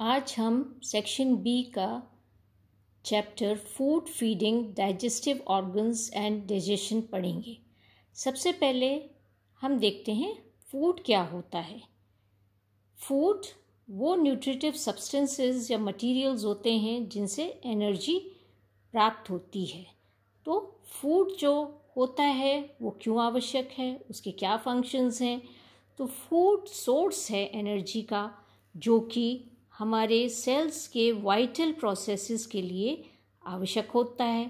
आज हम section B का chapter food feeding digestive organs and digestion पढ़ेंगे सबसे पहले हम देखते हैं फूड क्या होता है फूड वो न्यूट्रिटिव सब्सटेंसेस या मटेरियल्स होते हैं जिनसे एनर्जी प्राप्त होती है तो फूड जो होता है वो क्यों आवश्यक है उसके क्या फंक्शंस हैं तो फूड सोर्स है एनर्जी का जो कि हमारे सेल्स के वाइटल प्रोसेसेस के लिए आवश्यक होता है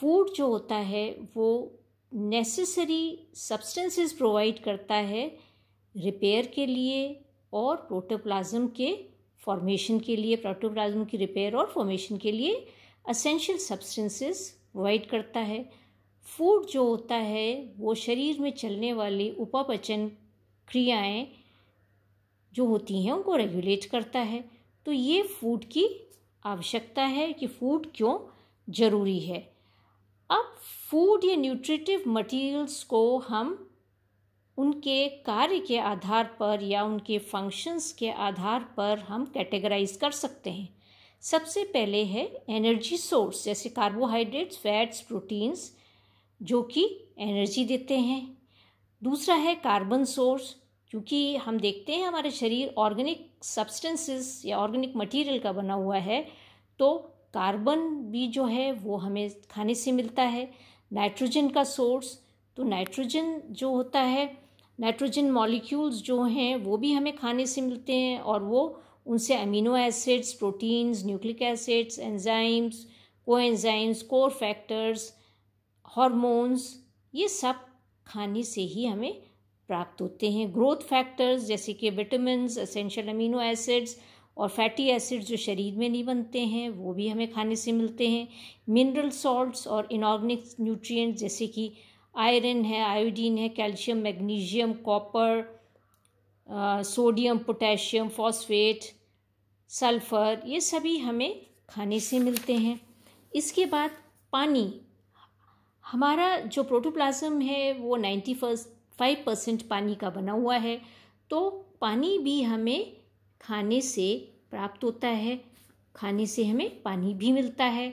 फूड जो होता है वो नेसेसरी सब्सटेंसेस प्रोवाइड करता है रिपेयर के लिए और प्रोटोप्लाज्म के फॉर्मेशन के लिए प्रोटोप्लाज्म की रिपेयर और फॉर्मेशन के लिए असेंशियल सब्सटेंसेस प्रोवाइड करता है फूड जो होता है वो शरीर में चलने वाली उपापचन क्रियाएं जो होती हैं उनको रेगुलेट करता है तो ये फूड की आवश्यकता है कि फूड क्यों ज़रूरी है अब फूड या न्यूट्रिटिव मटेरियल्स को हम उनके कार्य के आधार पर या उनके फंक्शंस के आधार पर हम कैटेगराइज कर सकते हैं सबसे पहले है एनर्जी सोर्स जैसे कार्बोहाइड्रेट्स फैट्स प्रोटीन्स जो कि एनर्जी देते हैं दूसरा है कार्बन सोर्स क्योंकि हम देखते हैं हमारा शरीर ऑर्गेनिक सब्सटेंसेस या ऑर्गेनिक मटेरियल का बना हुआ है तो कार्बन भी जो है वो हमें खाने से मिलता है नाइट्रोजन का सोर्स तो नाइट्रोजन जो होता है नाइट्रोजन मॉलिक्यूल्स जो हैं वो भी हमें खाने से मिलते हैं और वो उनसे amino acids proteins nucleic acids enzymes enzymes cofactors hormones ये सब खाने से ही हमें प्राप्त होते हैं ग्रोथ फैक्टर्स जैसे कि विटामिन असेंशियल अमीनो एसिड्स और फैटी एसिड्स जो शरीर में नहीं बनते हैं वो भी हमें खाने से मिलते हैं मिनरल सॉल्ट्स और इनऑर्गेनिक न्यूट्रिएंट्स जैसे कि आयरन है आयोडीन है calcium magnesium copper sodium potassium phosphate sulphur ये सभी हमें खाने से मिलते हैं इसके बाद पानी हमारा जो प्रोटोप्लाज्म है वो नाइन्टी फर्स्ट फाइव परसेंट पानी का बना हुआ है तो पानी भी हमें खाने से प्राप्त होता है खाने से हमें पानी भी मिलता है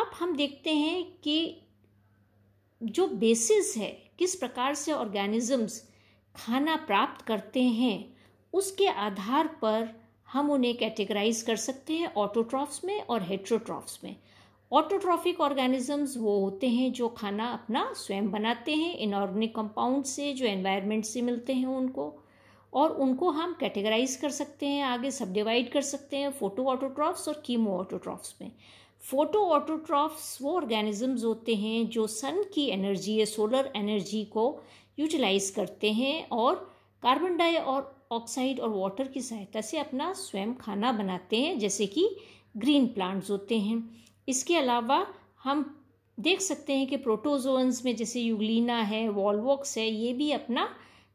अब हम देखते हैं कि जो बेसिस है किस प्रकार से ऑर्गेनिजम्स खाना प्राप्त करते हैं उसके आधार पर हम उन्हें कैटेगराइज कर सकते हैं ऑटोट्रॉफ्स में और हेट्रोट्रॉफ्स में ऑटोट्रॉफिक ऑर्गेनिजम्स वो होते हैं जो खाना अपना स्वयं बनाते हैं इनऑर्गेनिक कंपाउंड से जो एनवायरनमेंट से मिलते हैं उनको और उनको हम कैटेगराइज कर सकते हैं आगे सब डिवाइड कर सकते हैं फोटो ऑटोट्रॉफ्स और कीमो ऑटोट्रॉफ्स में फोटो ऑटोट्रॉफ्स वो ऑर्गेनिजम्स होते हैं जो सन की एनर्जी या सोलर एनर्जी को यूटिलाइज करते हैं और कार्बन डाई और ऑक्साइड और वाटर की सहायता से अपना स्वयं खाना बनाते हैं जैसे कि ग्रीन प्लांट्स होते हैं इसके अलावा हम देख सकते हैं कि प्रोटोजोन्स में जैसे यूगलिना है वॉलवॉक्स है ये भी अपना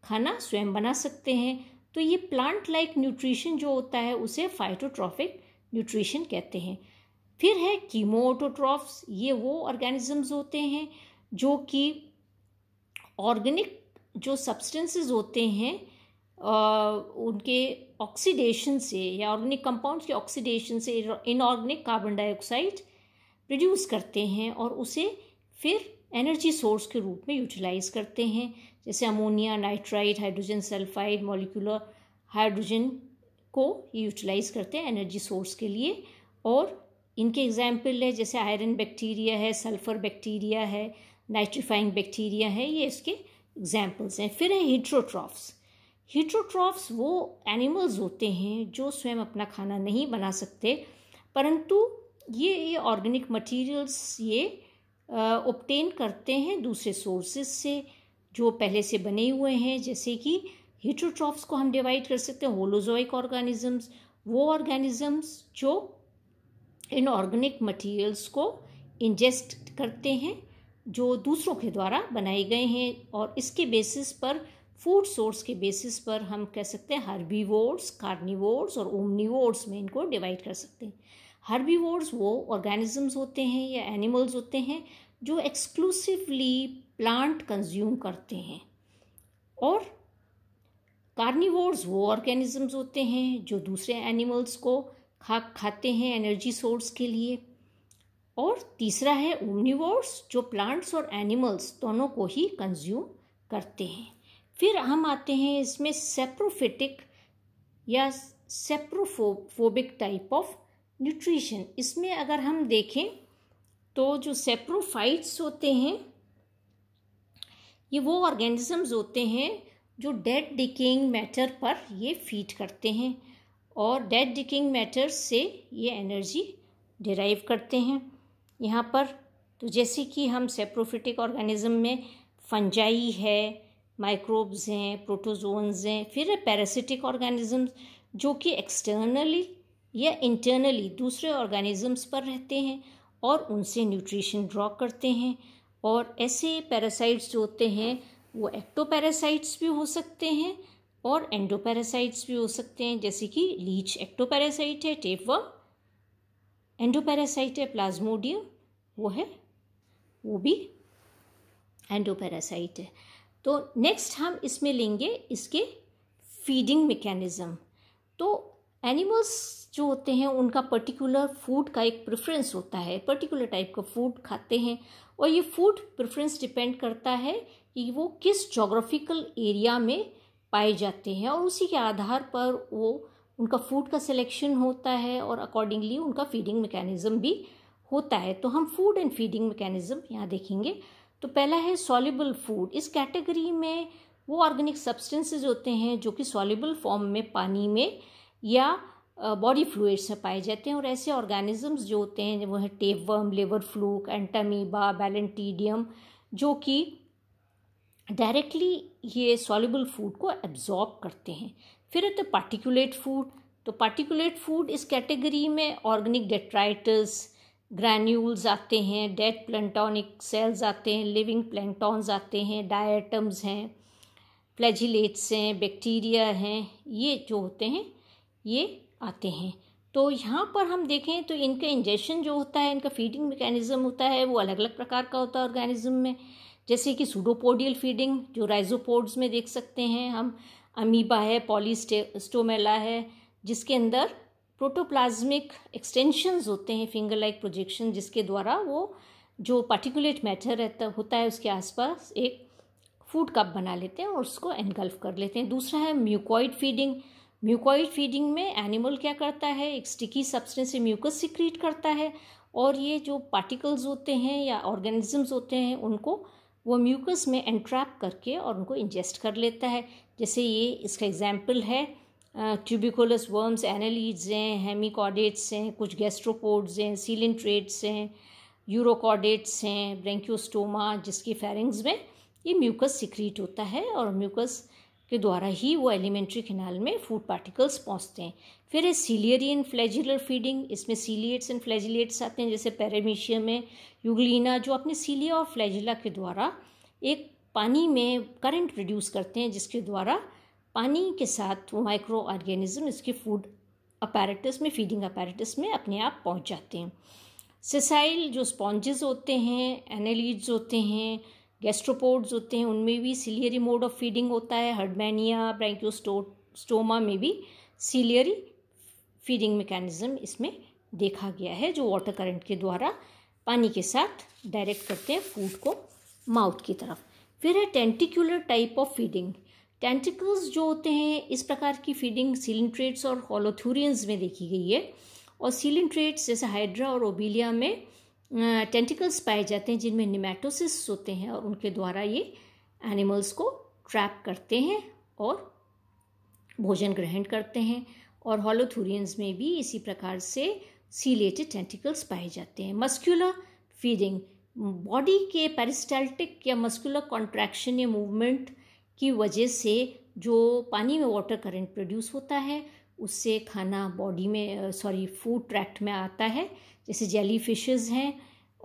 खाना स्वयं बना सकते हैं तो ये प्लांट लाइक न्यूट्रिशन जो होता है उसे फाइटोट्रॉफिक न्यूट्रिशन कहते हैं फिर है कीमोटोट्रॉफ्स ये वो ऑर्गेनिजम्स होते हैं जो कि ऑर्गेनिक जो सब्सटेंसेस होते हैं आ, उनके ऑक्सीडेशन से या ऑर्गेनिक कंपाउंड्स के ऑक्सीडेशन से इनऑर्गेनिक कार्बन डाइऑक्साइड प्रोड्यूस करते हैं और उसे फिर एनर्जी सोर्स के रूप में यूटिलाइज करते हैं जैसे ammonia nitrite hydrogen sulphide molecular hydrogen को यूटिलाइज करते हैं एनर्जी सोर्स के लिए और इनके एग्जाम्पल है जैसे आयरन बैक्टीरिया है सल्फर बैक्टीरिया है नाइट्रीफाइंग बैक्टीरिया है ये इसके एग्जाम्पल्स हैं फिर है हीट्रोट्रॉफ्स हीट्रोट्रॉफ्स वो एनिमल्स होते हैं जो स्वयं अपना खाना नहीं बना सकते परंतु ये ये ऑर्गेनिक मटेरियल्स ये ऑप्टेन करते हैं दूसरे सोर्सेस से जो पहले से बने हुए हैं जैसे कि हीट्रोट्रॉफ्स को हम डिवाइड कर सकते हैं होलोजोइक ऑर्गेनिजम्स वो ऑर्गेनिजम्स जो इन ऑर्गेनिक मटेरियल्स को इंजेस्ट करते हैं जो दूसरों के द्वारा बनाए गए हैं और इसके बेसिस पर फूड सोर्स के बेसिस पर हम कह सकते हैं हर्बीवोर्स कार्निवोर्स और ओमनीवोर्स में इनको डिवाइड कर सकते हैं हर्बीवोर्स वो ऑर्गेनिजम्स होते हैं या एनिमल्स होते हैं जो एक्सक्लूसिवली प्लांट कंज्यूम करते हैं और कार्निवोर्स वो ऑर्गेनिजम्स होते हैं जो दूसरे एनिमल्स को खा खाते हैं एनर्जी सोर्स के लिए और तीसरा है ओमनीवोर्स जो प्लांट्स और एनिमल्स दोनों को ही कंज्यूम करते हैं फिर हम आते हैं इसमें सेप्रोफिटिक या सेप्रोफोबिक टाइप ऑफ न्यूट्रिशन इसमें अगर हम देखें तो जो सेप्रोफाइट्स होते हैं ये वो ऑर्गेनिजम्स होते हैं जो डेड डिकिंग मैटर पर ये फीड करते हैं और डेड डिकिंग मैटर से ये एनर्जी डिराइव करते हैं यहाँ पर तो जैसे कि हम सेप्रोफिटिक ऑर्गेनिज्म में फंजाई है माइक्रोब्स हैं प्रोटोजोन्स हैं फिर पैरासिटिक ऑर्गेनिजम्स जो कि एक्सटर्नली या इंटरनली दूसरे ऑर्गेनिजम्स पर रहते हैं और उनसे न्यूट्रिशन ड्रॉ करते हैं और ऐसे पैरासाइट्स जो होते हैं वो एक्टोपैरासाइट्स भी हो सकते हैं और एंडोपैरासाइट्स भी हो सकते हैं जैसे कि लीच एक्टोपैरासाइट है एंडो एंडोपैरासाइट है प्लाज्मोडियम वो है वो भी एंडोपैरासाइट है तो नेक्स्ट हम इसमें लेंगे इसके फीडिंग मेकेनिज़्म तो एनिमल्स जो होते हैं उनका पर्टिकुलर फूड का एक प्रेफरेंस होता है पर्टिकुलर टाइप का फूड खाते हैं और ये फूड प्रेफरेंस डिपेंड करता है कि वो किस जोग्राफिकल एरिया में पाए जाते हैं और उसी के आधार पर वो उनका फूड का सिलेक्शन होता है और अकॉर्डिंगली उनका फीडिंग मैकेनिज़्म भी होता है तो हम फूड एंड फीडिंग मैकेनिज़्म यहाँ देखेंगे तो पहला है सॉलेबल फूड इस कैटेगरी में वो ऑर्गेनिक सब्सटेंसेज होते हैं जो कि सॉलेबल फॉर्म में पानी में या बॉडी फ्लूड्स में पाए जाते हैं और ऐसे ऑर्गेनिजम्स जो होते हैं वो हैं tapeworm liver fluke entamoeba balantidium जो कि डायरेक्टली ये सॉल्यूबल फूड को एब्जॉर्ब करते हैं फिर होते पार्टिकुलेट फूड तो पार्टिकुलेट फूड इस कैटेगरी में ऑर्गेनिक डेट्राइटस ग्रैन्यूल्स आते हैं डेड प्लेंटोनिक सेल्स आते हैं लिविंग प्लेंटॉन्स आते हैं डायटम्स हैं फ्लैजिलेट्स हैं बैक्टीरिया हैं ये जो होते हैं ये आते हैं तो यहाँ पर हम देखें तो इनका इंजेक्शन जो होता है इनका फीडिंग मैकेनिज़्म होता है वो अलग अलग प्रकार का होता है ऑर्गेनिज्म में जैसे कि सूडोपोडियल फीडिंग जो राइजोपोड्स में देख सकते हैं हम अमीबा है पॉलीस्टोमेला है जिसके अंदर प्रोटोप्लाज्मिक एक्सटेंशंस होते हैं फिंगर लाइक प्रोजेक्शन जिसके द्वारा वो जो पार्टिकुलेट मैटर रहता होता है उसके आसपास एक फूड कप बना लेते हैं और उसको एनगल्फ कर लेते हैं दूसरा है म्यूकॉइड फीडिंग म्यूकॉइड फीडिंग में एनिमल क्या करता है एक स्टिकी सब्सटेंस से म्यूकस सिक्रीट करता है और ये जो पार्टिकल्स होते हैं या ऑर्गेनिजम्स होते हैं उनको वो म्यूकस में एंट्रैप करके और उनको इंजेस्ट कर लेता है जैसे ये इसका एग्जाम्पल है ट्यूबिकोलस वर्म्स एनालीड्स हैं हेमिकॉडेट्स हैं कुछ गैस्ट्रोपोड्स हैं सीलेंट्रेट्स हैं यूरोकॉडेट्स हैं ब्रेंक्योस्टोमा जिसकी फेरिंग्स में ये म्यूकस सिक्रीट होता है और म्यूकस के द्वारा ही वो एलिमेंट्री खिनाल में फूड पार्टिकल्स पहुंचते हैं फिर है सीलियरियन फ्लैजुलर फीडिंग इसमें सीलिएट्स एंड फ्लैजिलेट्स आते हैं जैसे पैरामीशियम में यूगलिना जो अपने सीलिया और फ्लैजिला के द्वारा एक पानी में करंट प्रोड्यूस करते हैं जिसके द्वारा पानी के साथ वो माइक्रो ऑर्गेनिज्म इसके फूड अपैरेटस में फीडिंग अपैरेटस में अपने आप पहुंच जाते हैं सेसाइल जो स्पॉन्जेस होते हैं एनेलिड्स होते हैं गैस्ट्रोपोड्स होते हैं उनमें भी सिलियरी मोड ऑफ फीडिंग होता है हर्डमैनिया स्टोमा में भी सिलियरी फीडिंग मैकेनिज़्म इसमें देखा गया है जो वाटर करंट के द्वारा पानी के साथ डायरेक्ट करते हैं फूड को माउथ की तरफ फिर है tentacular type of feeding tentacles जो होते हैं इस प्रकार की फीडिंग सिलिंट्रेट्स और होलोथ्यूरियंस में देखी गई है और सिलिंट्रेट्स जैसे हाइड्रा और ओबिलिया में टेंटिकल्स पाए जाते हैं जिनमें निमेटोसिस होते हैं और उनके द्वारा ये एनिमल्स को ट्रैप करते हैं और भोजन ग्रहण करते हैं और हॉलोथुरियंस में भी इसी प्रकार से सीलेटेड टेंटिकल्स पाए जाते हैं मस्क्यूलर फीडिंग बॉडी के पेरिस्टाल्टिक या मस्कुलर कॉन्ट्रैक्शन या मूवमेंट की वजह से जो पानी में वाटर करंट प्रोड्यूस होता है उससे खाना बॉडी में सॉरी फूड ट्रैक्ट में आता है जैसे जेली फिशेज़ हैं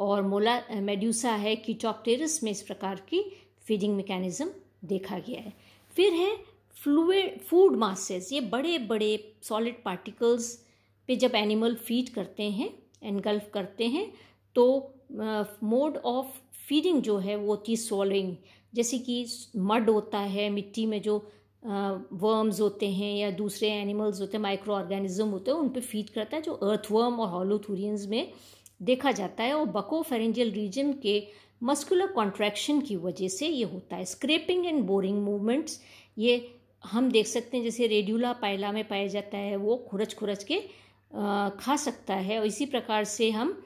और मोला मेड्यूसा है टॉपटेरस में इस प्रकार की फीडिंग मेकेनिज़्म देखा गया है फिर है फ्लू फूड मासेस ये बड़े बड़े सॉलिड पार्टिकल्स पे जब एनिमल फीड करते हैं एनगल्फ करते हैं तो मोड ऑफ फीडिंग जो है वो होती सोलिंग जैसे कि मड होता है मिट्टी में जो वर्म्स होते हैं या दूसरे एनिमल्स होते हैं माइक्रो ऑर्गेनिज्म होते हैं उन पर फीड करता है जो अर्थ वर्म और हॉलोथूरियंस में देखा जाता है और बको फेरेंजियल रीजन के मस्कुलर कॉन्ट्रैक्शन की वजह से ये होता है स्क्रेपिंग एंड बोरिंग मूवमेंट्स ये हम देख सकते हैं जैसे रेड्यूला पायला में पाया जाता है वो खुरच खुरच के खा सकता है और इसी प्रकार से हम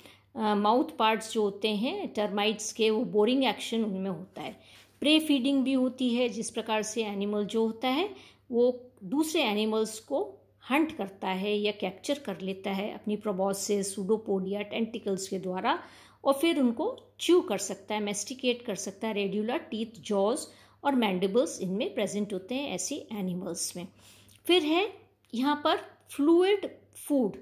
माउथ पार्ट्स जो होते हैं टर्माइट्स के वो बोरिंग एक्शन उनमें होता है प्रे फीडिंग भी होती है जिस प्रकार से एनिमल जो होता है वो दूसरे एनिमल्स को हंट करता है या कैप्चर कर लेता है अपनी प्रोबॉसिस सुडोपोडिया टेंटिकल्स के द्वारा और फिर उनको च्यू कर सकता है मेस्टिकेट कर सकता है रेड्यूलर टीथ जॉज और मैंडिबल्स इनमें प्रेजेंट होते हैं ऐसे एनिमल्स में फिर है यहाँ पर फ्लूड फूड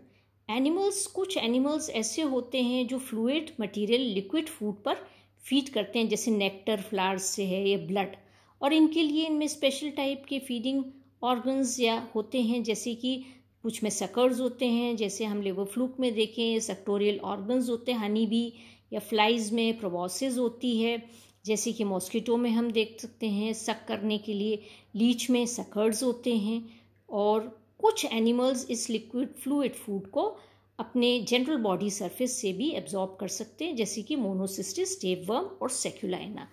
एनिमल्स कुछ एनिमल्स ऐसे होते हैं जो फ्लूड मटेरियल लिक्विड फूड पर फीड करते हैं जैसे नेक्टर फ्लावर्स से है ये ब्लड और इनके लिए इनमें स्पेशल टाइप के फीडिंग ऑर्गन्स या होते हैं जैसे कि कुछ में सकर्स होते हैं जैसे हम लेवर फ्लूक में देखें सेक्टोरियल ऑर्गन्स होते हैं हनी भी या फ्लाइज में प्रोबोसिस होती है जैसे कि मॉस्किटो में हम देख सकते हैं सक करने के लिए लीच में सकर्स होते हैं और कुछ एनिमल्स इस लिक्विड फ्लूड फूड को अपने जनरल बॉडी सरफेस से भी एब्जॉर्ब कर सकते हैं जैसे कि मोनोसिस्टिस टेपवर्म और सेक्यूलाइना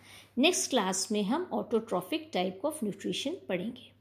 नेक्स्ट क्लास में हम ऑटोट्रॉफिक टाइप ऑफ न्यूट्रिशन पढ़ेंगे